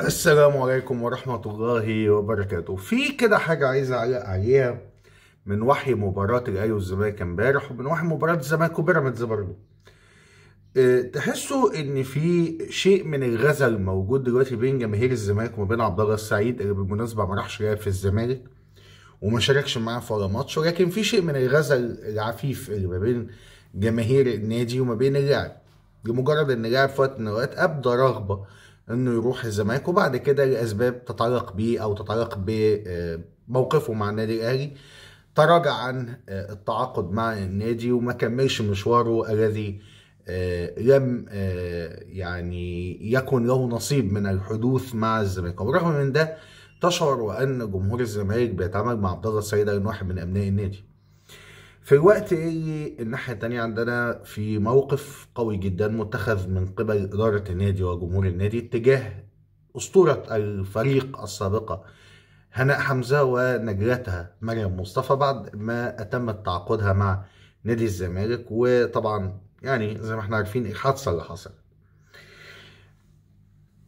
السلام عليكم ورحمة الله وبركاته في كده حاجة عايز أعلق عليها من وحي مباراة الأهلي والزمالك امبارح ومن وحي مباراة الزمالك وبيراميدز برضه آه، تحسوا إن في شيء من الغزل موجود دلوقتي بين جماهير الزمالك وما بين عبد الله السعيد اللي بالمناسبة ما راحش لعب في الزمالك وما شاركش معاه في ولا ماتش ولكن في شيء من الغزل العفيف اللي ما بين جماهير النادي وما بين اللاعب لمجرد إن اللاعب في وقت من الأوقات أبدى رغبة انه يروح الزمالك وبعد كده لاسباب تتعلق بيه او تتعلق بموقفه آه، مع النادي الاهلي تراجع عن آه، التعاقد مع النادي وما كملش مشواره الذي آه، لم يعني يكن له نصيب من الحدوث مع الزمالك وبالرغم من ده تشعر وان جمهور الزمالك بيتعامل مع عبد الله السيد انه واحد من ابناء النادي في الوقت اللي الناحية التانية عندنا في موقف قوي جدا متخذ من قبل إدارة النادي وجمهور النادي اتجاه أسطورة الفريق السابقة هناء حمزة ونجلتها مريم مصطفى بعد ما أتمت تعاقدها مع نادي الزمالك وطبعا يعني زي ما احنا عارفين الحادثة اللي حصلت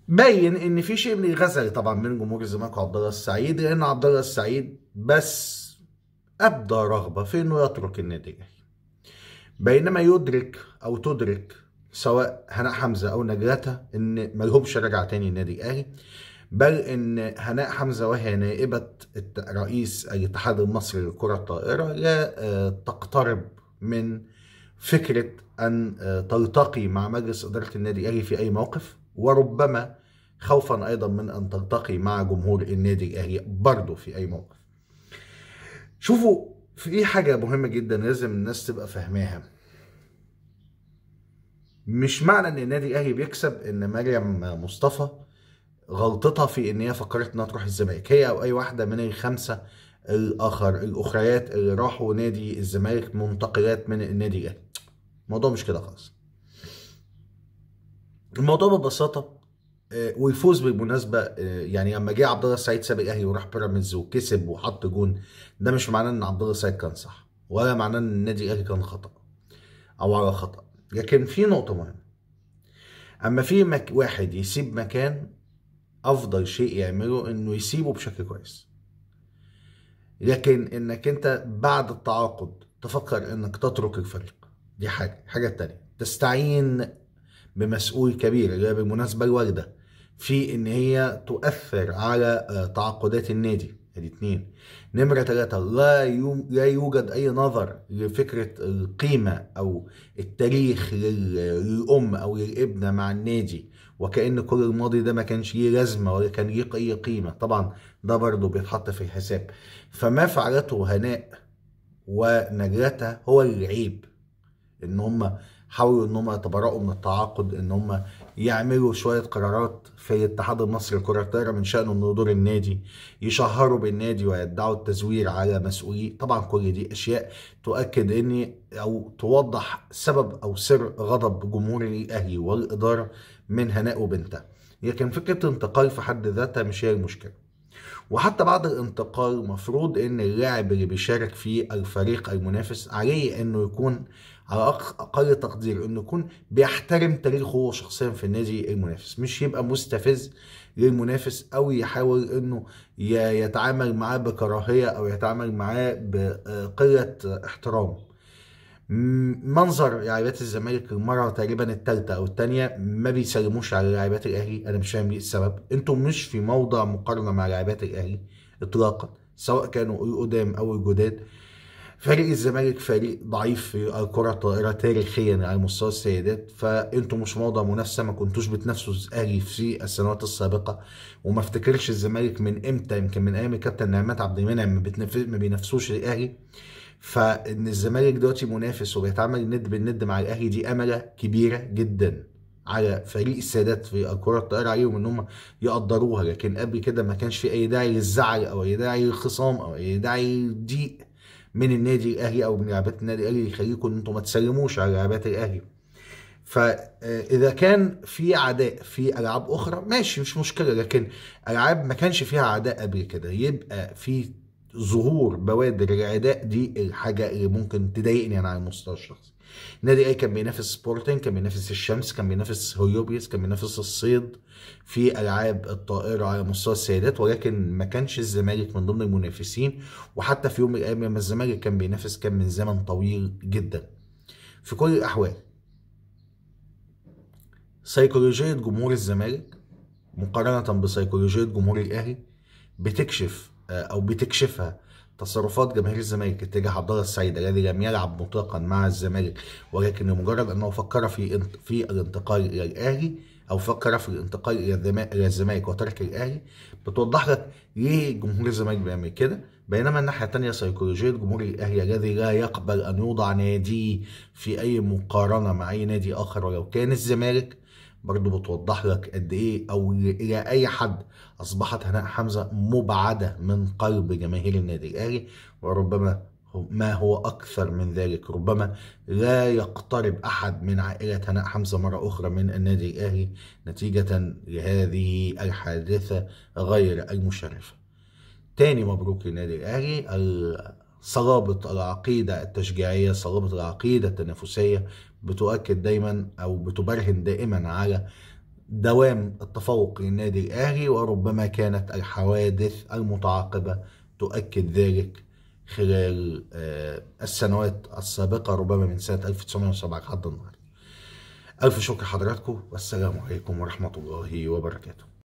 باين ان في شيء من الغزل طبعا من جمهور الزمالك وعبد الله السعيد لان عبد الله السعيد بس أبدى رغبة في أنه يترك النادي الأهلي بينما يدرك أو تدرك سواء هناء حمزة أو نجاته إن ملهمش رجعة تاني النادي الأهلي بل إن هناء حمزة وهي نائبة رئيس الاتحاد المصري للكرة الطائرة لا آه، تقترب من فكرة أن آه، تلتقي مع مجلس إدارة النادي الأهلي في أي موقف وربما خوفا أيضا من أن تلتقي مع جمهور النادي الأهلي برضه في أي موقف شوفوا في حاجة مهمة جدا لازم الناس تبقى فاهماها مش معنى ان النادي الاهلي بيكسب ان مريم مصطفى غلطتها في ان هي فكرت انها تروح الزمالك هي او اي واحده من الخمسه الاخر الاخريات اللي راحوا نادي الزمالك منتقلات من النادي الاهلي الموضوع مش كده خالص الموضوع ببساطه آه، ويفوز بالمناسبه آه، يعني لما جه عبد الله السعيد سابق اهلي وراح بيراميدز وكسب وحط جون ده مش معناه ان عبد الله السعيد كان صح ولا معناه ان النادي الاهلي كان خطا او على خطا لكن في نقطه مهمه اما في مك... واحد يسيب مكان افضل شيء يعمله انه يسيبه بشكل كويس لكن انك انت بعد التعاقد تفكر انك تترك الفريق دي حاجه الحاجه الثانيه تستعين بمسؤول كبير اللي هي بالمناسبه الوالده في ان هي تؤثر على آه، تعاقدات النادي ادي اتنين نمرة تلاتة لا, لا يوجد اي نظر لفكرة القيمة او التاريخ للام او للابنة مع النادي وكأن كل الماضي ده ما كانش ليه لازمة ولا كان ليه اي قيمة طبعا ده برضه بيتحط في الحساب فما فعلته هناء ونجاتها هو العيب ان هم حاولوا ان هم يتبرؤوا من التعاقد ان هم يعملوا شويه قرارات في الاتحاد المصري لكره الطايره من شانه ان دور النادي يشهروا بالنادي ويدعوا التزوير على مسؤوليه طبعا كل دي اشياء تؤكد ان او توضح سبب او سر غضب جمهور الاهلي والاداره من هناء وبنته لكن فكره انتقال في حد ذاتها مش هي المشكله وحتى بعد الانتقال مفروض ان اللاعب اللي بيشارك في الفريق المنافس عليه انه يكون على اقل تقدير انه يكون بيحترم تاريخه هو شخصيا في النادي المنافس مش يبقى مستفز للمنافس او يحاول انه يتعامل معاه بكراهيه او يتعامل معاه بقله آه، احترام منظر لعيبات الزمالك المره تقريبا الثالثه او الثانيه ما بيسلموش على لعيبات الاهلي انا مش فاهم ليه السبب انتم مش في موضع مقارنه مع لعيبات الاهلي اطلاقا سواء كانوا القدام او الجداد فريق الزمالك فريق ضعيف في الكره الطائره تاريخيا على مستوى السيدات فانتوا مش موضع منافسه ما كنتوش بتنافسوا الاهلي في السنوات السابقه وما افتكرش الزمالك من امتى يمكن من ايام الكابتن نعمات عبد المنعم ما بينافسوش الاهلي فان الزمالك دلوقتي منافس وبيتعامل ند بالند مع الاهلي دي امله كبيره جدا على فريق السادات في الكره الطائره عليهم ان هم يقدروها لكن قبل كده ما كانش في اي داعي للزعل او اي داعي للخصام او اي داعي للضيق من النادي الاهلي او من لعبات النادي الاهلي يخليكم ان انتم ما تسلموش على لعبات الاهلي فاذا آه، كان في عداء في العاب اخرى ماشي مش مشكله لكن العاب ما كانش فيها عداء قبل كده يبقى في ظهور بوادر الاداء دي الحاجه اللي ممكن تضايقني انا على المستوى الشخصي النادي الاهلي كان بينافس سبورتنج كان بينافس الشمس كان بينافس هيوبيس كان بينافس الصيد في العاب الطائره على مستوى السيدات ولكن ما كانش الزمالك من ضمن المنافسين وحتى في يوم من الايام لما الزمالك كان بينافس كان من زمن طويل جدا في كل الاحوال سيكولوجيه جمهور الزمالك مقارنه بسيكولوجيه جمهور الاهلي بتكشف آه، او بتكشفها تصرفات جماهير الزمالك اتجاه عبد الله السعيد الذي لم يلعب مطلقا مع الزمالك ولكن لمجرد انه فكر في في الانتقال الى الاهلي او فكر في الانتقال الى الى الزمالك وترك الاهلي بتوضح لك ليه جمهور الزمالك بيعمل كده بينما الناحيه الثانيه سيكولوجيه جمهور الاهلي الذي لا يقبل ان يوضع ناديه في اي مقارنه مع اي نادي اخر ولو كان الزمالك برضه بتوضح لك قد ايه او الى اي حد اصبحت هناء حمزه مبعده من قلب جماهير النادي الاهلي وربما ما هو أكثر من ذلك ربما لا يقترب أحد من عائلة هناء حمزة مرة أخرى من النادي الأهلي نتيجة لهذه الحادثة غير المشرفة تاني مبروك للنادي الأهلي صلابة العقيدة التشجيعية صلابة العقيدة التنافسية بتؤكد دايما او بتبرهن دائما على دوام التفوق للنادي الاهلي وربما كانت الحوادث المتعاقبه تؤكد ذلك خلال آه، السنوات السابقه ربما من سنه 1907 لحد النهارده. الف شكر لحضراتكم والسلام عليكم ورحمه الله وبركاته.